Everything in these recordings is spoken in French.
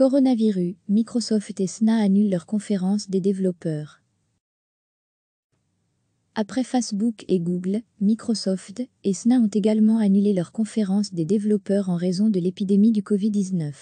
Coronavirus, Microsoft et Sna annulent leur conférence des développeurs. Après Facebook et Google, Microsoft et Sna ont également annulé leur conférence des développeurs en raison de l'épidémie du Covid-19.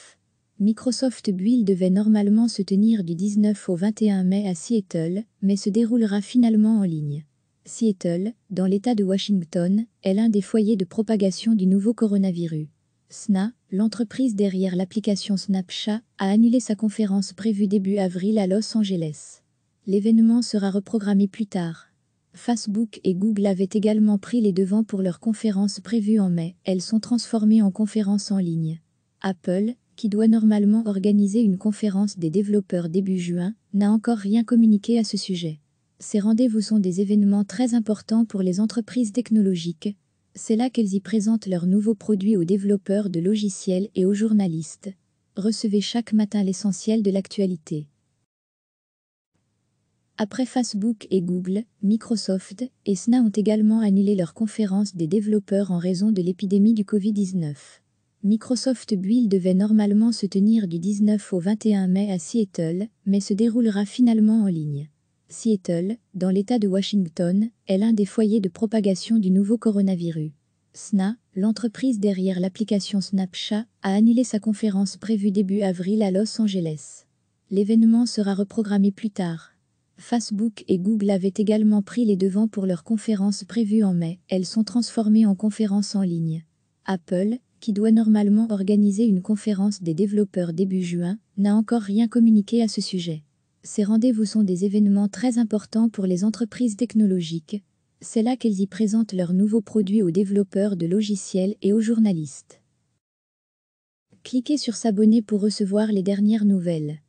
Microsoft Build devait normalement se tenir du 19 au 21 mai à Seattle, mais se déroulera finalement en ligne. Seattle, dans l'État de Washington, est l'un des foyers de propagation du nouveau coronavirus. Sna, l'entreprise derrière l'application Snapchat, a annulé sa conférence prévue début avril à Los Angeles. L'événement sera reprogrammé plus tard. Facebook et Google avaient également pris les devants pour leur conférence prévue en mai. Elles sont transformées en conférences en ligne. Apple, qui doit normalement organiser une conférence des développeurs début juin, n'a encore rien communiqué à ce sujet. Ces rendez-vous sont des événements très importants pour les entreprises technologiques, c'est là qu'elles y présentent leurs nouveaux produits aux développeurs de logiciels et aux journalistes. Recevez chaque matin l'essentiel de l'actualité. Après Facebook et Google, Microsoft et SNA ont également annulé leur conférence des développeurs en raison de l'épidémie du Covid-19. Microsoft Build devait normalement se tenir du 19 au 21 mai à Seattle, mais se déroulera finalement en ligne. Seattle, dans l'État de Washington, est l'un des foyers de propagation du nouveau coronavirus. SNA, l'entreprise derrière l'application Snapchat, a annulé sa conférence prévue début avril à Los Angeles. L'événement sera reprogrammé plus tard. Facebook et Google avaient également pris les devants pour leur conférence prévue en mai. Elles sont transformées en conférences en ligne. Apple, qui doit normalement organiser une conférence des développeurs début juin, n'a encore rien communiqué à ce sujet ces rendez-vous sont des événements très importants pour les entreprises technologiques. C'est là qu'elles y présentent leurs nouveaux produits aux développeurs de logiciels et aux journalistes. Cliquez sur S'abonner pour recevoir les dernières nouvelles.